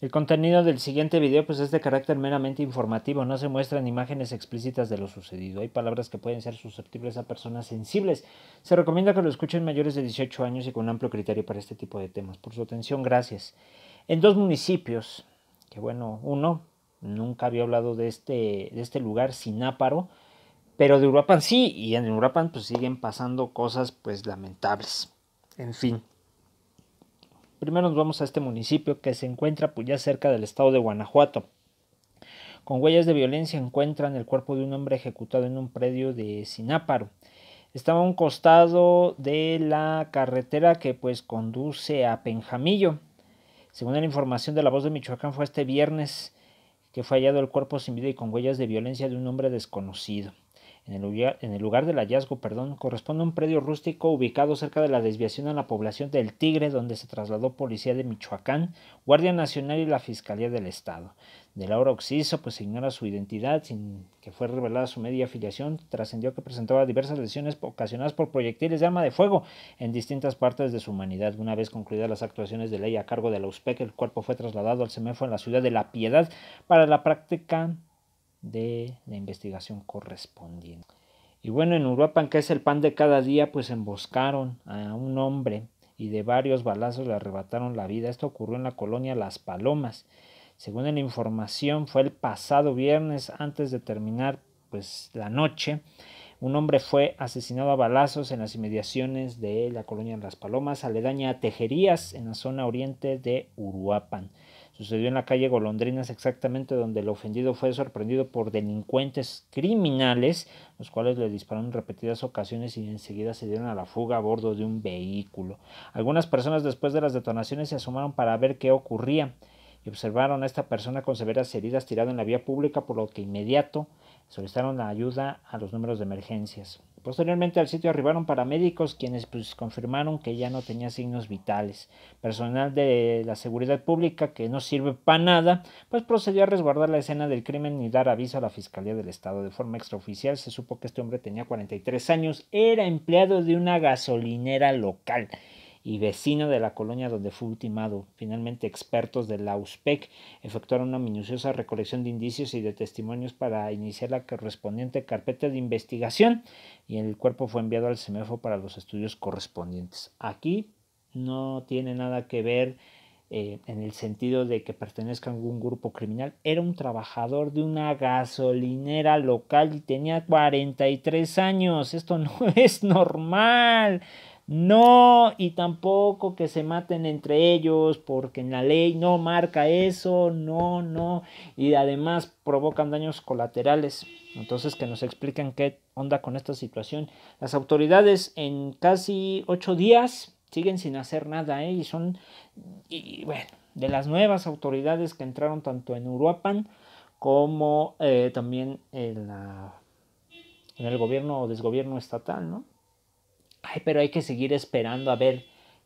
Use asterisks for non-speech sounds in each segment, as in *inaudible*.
El contenido del siguiente video pues es de carácter meramente informativo, no se muestran imágenes explícitas de lo sucedido. Hay palabras que pueden ser susceptibles a personas sensibles. Se recomienda que lo escuchen mayores de 18 años y con amplio criterio para este tipo de temas. Por su atención, gracias. En dos municipios, que bueno, uno, nunca había hablado de este, de este lugar, Sináparo, pero de Uruapan sí, y en Uruapan pues siguen pasando cosas pues lamentables. En fin. Primero nos vamos a este municipio que se encuentra pues, ya cerca del estado de Guanajuato. Con huellas de violencia encuentran el cuerpo de un hombre ejecutado en un predio de Sináparo. Estaba a un costado de la carretera que pues conduce a Penjamillo. Según la información de la voz de Michoacán fue este viernes que fue hallado el cuerpo sin vida y con huellas de violencia de un hombre desconocido. En el, lugar, del hallazgo perdón, corresponde un predio rústico ubicado cerca de la desviación a la población del Tigre, donde se trasladó policía de Michoacán, Guardia Nacional y la Fiscalía del Estado. De Laura Oxiso, pues se ignora su identidad, sin que fue revelada su media afiliación, trascendió que presentaba diversas lesiones ocasionadas por proyectiles de arma de fuego en distintas partes de su humanidad. Una vez concluidas las actuaciones de ley a cargo de la USPEC, el cuerpo fue trasladado al CEMEFO en la ciudad de La Piedad para la práctica de la investigación correspondiente. Y bueno, en Uruapan, que es el pan de cada día, pues emboscaron a un hombre y de varios balazos le arrebataron la vida. Esto ocurrió en la colonia Las Palomas. Según la información, fue el pasado viernes antes de terminar pues la noche. Un hombre fue asesinado a balazos en las inmediaciones de la colonia Las Palomas, aledaña a Tejerías, en la zona oriente de Uruapan. Sucedió en la calle Golondrinas, exactamente donde el ofendido fue sorprendido por delincuentes criminales, los cuales le dispararon en repetidas ocasiones y enseguida se dieron a la fuga a bordo de un vehículo. Algunas personas después de las detonaciones se asomaron para ver qué ocurría y observaron a esta persona con severas heridas tirado en la vía pública, por lo que inmediato solicitaron la ayuda a los números de emergencias. Posteriormente al sitio arribaron paramédicos quienes pues, confirmaron que ya no tenía signos vitales. Personal de la seguridad pública que no sirve para nada, pues procedió a resguardar la escena del crimen y dar aviso a la Fiscalía del Estado. De forma extraoficial se supo que este hombre tenía 43 años, era empleado de una gasolinera local y vecino de la colonia donde fue ultimado. Finalmente, expertos de la USPEC efectuaron una minuciosa recolección de indicios y de testimonios para iniciar la correspondiente carpeta de investigación y el cuerpo fue enviado al CEMEFO para los estudios correspondientes. Aquí no tiene nada que ver eh, en el sentido de que pertenezca a algún grupo criminal. Era un trabajador de una gasolinera local y tenía 43 años. Esto *laughs* no es normal. No, y tampoco que se maten entre ellos, porque en la ley no marca eso, no, no, y además provocan daños colaterales. Entonces, que nos expliquen qué onda con esta situación. Las autoridades en casi ocho días siguen sin hacer nada, ¿eh? Y son, y, bueno, de las nuevas autoridades que entraron tanto en Uruapan como eh, también en, la, en el gobierno o desgobierno estatal, ¿no? pero hay que seguir esperando a ver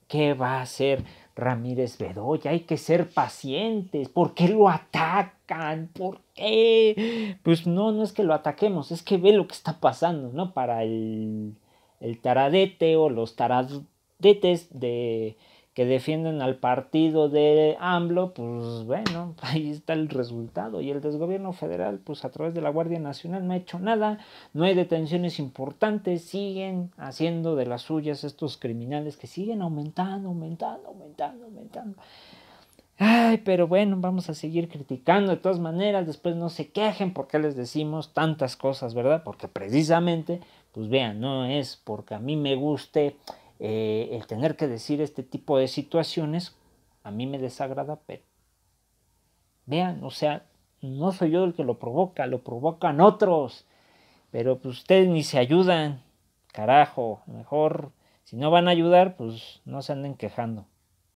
qué va a hacer Ramírez Bedoya. Hay que ser pacientes. ¿Por qué lo atacan? ¿Por qué? Pues no, no es que lo ataquemos, es que ve lo que está pasando, ¿no? Para el, el taradete o los taradetes de que defienden al partido de AMLO, pues bueno, *laughs* ahí está el resultado. Y el desgobierno federal, pues a través de la Guardia Nacional no ha hecho nada, no hay detenciones importantes, siguen haciendo de las suyas estos criminales que siguen aumentando, aumentando, aumentando, aumentando. Ay, pero bueno, vamos a seguir criticando de todas maneras, después no se quejen porque les decimos tantas cosas, ¿verdad? Porque precisamente, pues vean, no es porque a mí me guste eh, el tener que decir este tipo de situaciones a mí me desagrada, pero vean, o sea, no soy yo el que lo provoca, lo provocan otros, pero pues ustedes ni se ayudan, carajo, mejor si no van a ayudar, pues no se anden quejando.